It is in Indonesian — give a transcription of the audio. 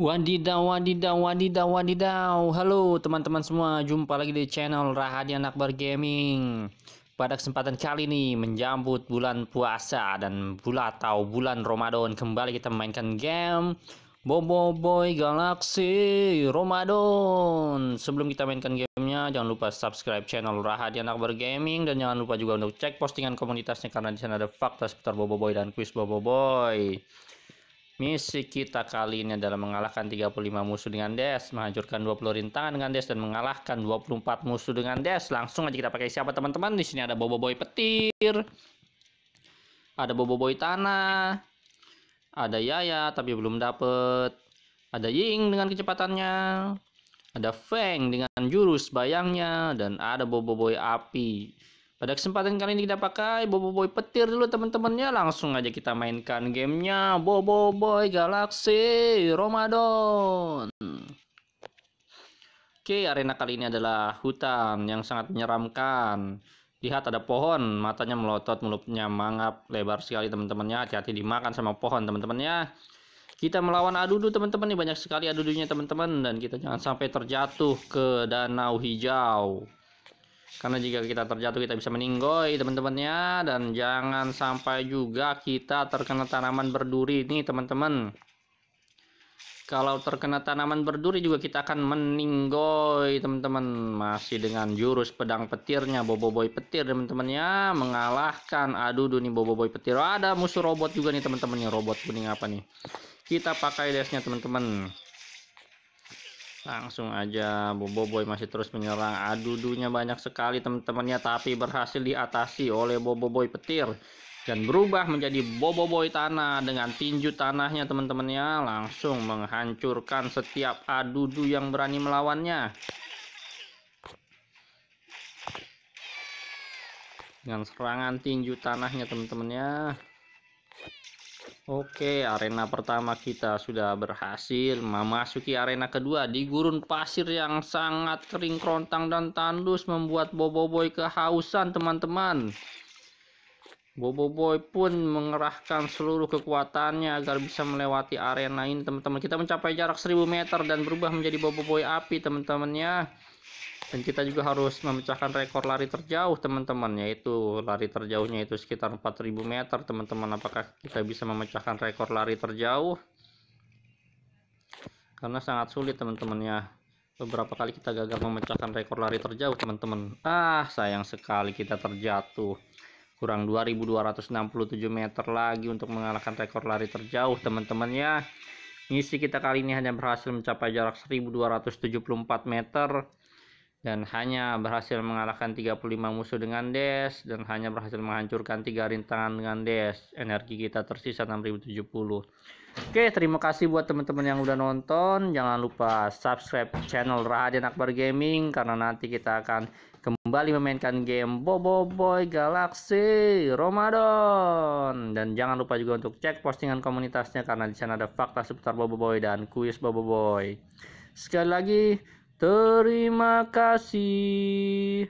Wadidaw, wadidaw, wadidaw, wadidaw. Halo teman-teman semua, jumpa lagi di channel Rahadian Akbar Gaming. Pada kesempatan kali ini menjambut bulan puasa dan bulan atau bulan Ramadan kembali kita memainkan game Bobo Boy Galaxy Ramadan. Sebelum kita mainkan gamenya, jangan lupa subscribe channel Rahadian Akbar Gaming dan jangan lupa juga untuk cek postingan komunitasnya karena di sana ada fakta seputar Bobo Boy dan kuis Bobo Boy. Misi kita kali ini adalah mengalahkan 35 musuh dengan des, menghancurkan 20 rintangan dengan des, dan mengalahkan 24 musuh dengan des. Langsung aja kita pakai siapa teman-teman. Di sini ada boboiboy petir, ada boboiboy tanah, ada Yaya tapi belum dapet, ada Ying dengan kecepatannya, ada Feng dengan jurus bayangnya, dan ada boboiboy api. Pada kesempatan kali ini kita pakai Boboiboy Petir dulu teman-temannya. Langsung aja kita mainkan gamenya Boboiboy Galaxy Ramadan. Oke, arena kali ini adalah hutan yang sangat menyeramkan. Lihat ada pohon, matanya melotot, mulutnya mangap, lebar sekali teman-temannya. Hati-hati dimakan sama pohon teman-temannya. Kita melawan adudu teman-teman nih banyak sekali adudunya teman-teman dan kita jangan sampai terjatuh ke danau hijau. Karena jika kita terjatuh kita bisa meninggoy teman-temannya dan jangan sampai juga kita terkena tanaman berduri ini teman-teman. Kalau terkena tanaman berduri juga kita akan meninggoy teman-teman. Masih dengan jurus pedang petirnya Boboiboy petir teman-temannya mengalahkan. Aduh duni Boboiboy petir. Ada musuh robot juga nih teman-teman robot kuning apa nih. Kita pakai desnya teman-teman. Langsung aja Boboiboy masih terus menyerang. Adudunya banyak sekali teman-temannya tapi berhasil diatasi oleh Boboiboy petir dan berubah menjadi Boboiboy tanah dengan tinju tanahnya teman-temannya langsung menghancurkan setiap adudu yang berani melawannya. Dengan serangan tinju tanahnya teman-temannya. Oke, arena pertama kita sudah berhasil memasuki arena kedua di gurun pasir yang sangat kering kerontang dan tandus membuat Boboiboy kehausan teman-teman. Boboiboy pun mengerahkan seluruh kekuatannya agar bisa melewati arena ini teman-teman. Kita mencapai jarak 1000 meter dan berubah menjadi Boboiboy api teman-temannya dan kita juga harus memecahkan rekor lari terjauh teman-teman yaitu lari terjauhnya itu sekitar 4000 meter teman-teman apakah kita bisa memecahkan rekor lari terjauh karena sangat sulit teman-teman ya beberapa kali kita gagal memecahkan rekor lari terjauh teman-teman ah sayang sekali kita terjatuh kurang 2267 meter lagi untuk mengalahkan rekor lari terjauh teman-teman ya misi kita kali ini hanya berhasil mencapai jarak 1274 meter dan hanya berhasil mengalahkan 35 musuh dengan des dan hanya berhasil menghancurkan tiga rintangan dengan des energi kita tersisa 6070 oke terima kasih buat teman-teman yang udah nonton jangan lupa subscribe channel Raden Akbar Gaming karena nanti kita akan kembali memainkan game Bobo Boy Galaxy Ramadan dan jangan lupa juga untuk cek postingan komunitasnya karena di sana ada fakta seputar Bobo Boy dan kuis Bobo Boy sekali lagi Terima kasih.